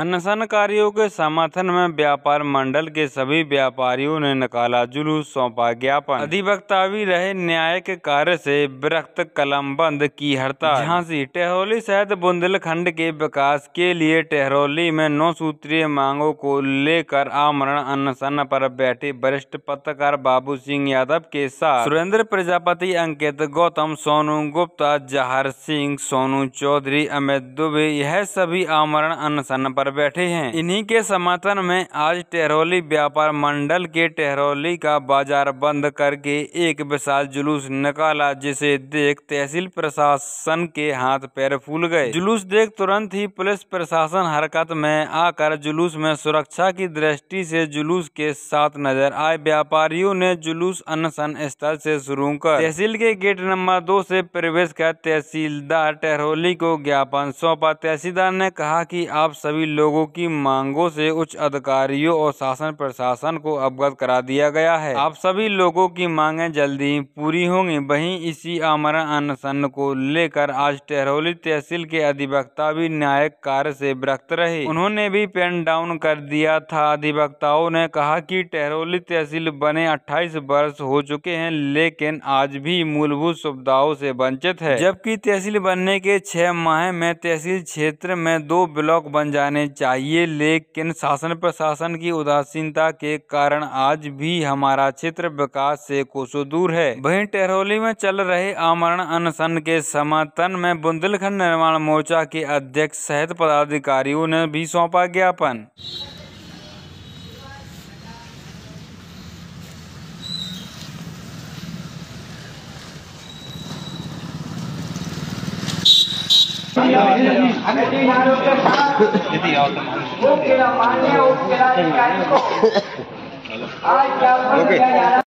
अनशन कार्यो के समर्थन में व्यापार मंडल के सभी व्यापारियों ने निकाला जुलूस सौंपा ज्ञापन अधिवक्ता भी रहे न्याय के कार्य से विरक्त कलम बंद की हड़ताल झांसी टेहरोली सहित बुंदेलखंड के विकास के लिए टेहरोली में नौ सूत्रीय मांगों को लेकर आमरण अनशन पर बैठे वरिष्ठ पत्रकार बाबू सिंह यादव के साथ सुरेंद्र प्रजापति अंकित गौतम सोनू गुप्ता जहर सिंह सोनू चौधरी अमित दुबे यह सभी आमरण अनशन पर बैठे हैं इन्हीं के समर्थन में आज टहरौली व्यापार मंडल के टहरौली का बाजार बंद करके एक विशाल जुलूस निकाला जिसे देख तहसील प्रशासन के हाथ पैर फूल गए जुलूस देख तुरंत ही पुलिस प्रशासन हरकत में आकर जुलूस में सुरक्षा की दृष्टि से जुलूस के साथ नजर आए व्यापारियों ने जुलूस अनशन स्थल से शुरू कर तहसील के गेट नंबर दो से प्रवेश कर तहसीलदार टहरौली को ज्ञापन सौंपा तहसीलदार ने कहा कि आप सभी लोगों की मांगों से उच्च अधिकारियों और शासन प्रशासन को अवगत करा दिया गया है आप सभी लोगों की मांगे जल्द ही पूरी होंगी वहीं इसी आमरण अनशन को लेकर आज टहरौली तहसील के अधिवक्ता भी न्यायिक कार्य से विरक्त रहे उन्होंने भी पेन डाउन कर दिया था अधिवक्ताओं ने कहा कि टहरौली तहसील बने अट्ठाईस वर्ष हो चुके हैं लेकिन आज भी मूलभूत सुविधाओं से वंचित है जबकि तहसील बनने के छह माह में तहसील क्षेत्र में दो ब्लॉक बन जाने चाहिए लेकिन शासन प्रशासन की उदासीनता के कारण आज भी हमारा क्षेत्र विकास से कोसों दूर है वहीं टहरौली में चल रहे आमरण अनशन के समर्थन में बुंदेलखंड निर्माण मोर्चा के अध्यक्ष सहित पदाधिकारियों ने भी सौंपा ज्ञापन यदि आओ तो ओके